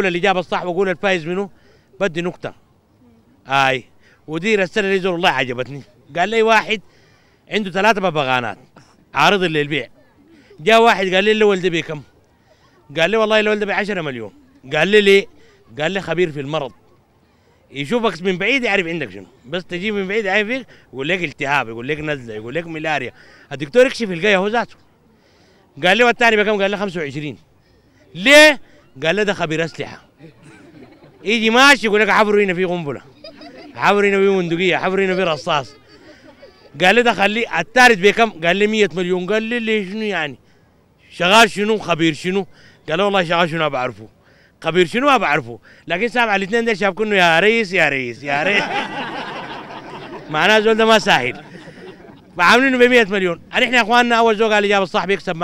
اللي الاجابه الصح واقول الفايز منه بدي نقطه اي ودي رساله لي والله عجبتني قال لي واحد عنده ثلاثه ببغانات عارض للبيع جاء واحد قال لي اللي ولدي بكم قال لي والله الولد ب 10 مليون قال لي ليه قال لي خبير في المرض يشوفك من بعيد يعرف عندك شنو بس تجي من بعيد فيك يقول لك التهاب يقول لك نزله يقول لك ملاريا الدكتور يكشف القيه هو ذاته قال لي والثاني بكم قال لي 25 ليه قال له ده خبير اسلحه يجي ماشي يقول لك حفروا هنا في قنبله حفروا هنا في بندقيه حفروا هنا في رصاص قال له ده خليه الثالث بكم؟ قال لي 100 مليون قال لي ليه شنو يعني؟ شغال شنو خبير شنو؟ قال والله شغال شنو ما بعرفه خبير شنو ما بعرفه لكن سامع الاثنين ده شاف كنه يا ريس يا ريس يا ريس معناه زول ده ما ساهل فعاملينه ب 100 مليون احنا يا اخواننا اول زول قال الاجابه الصح بيكسب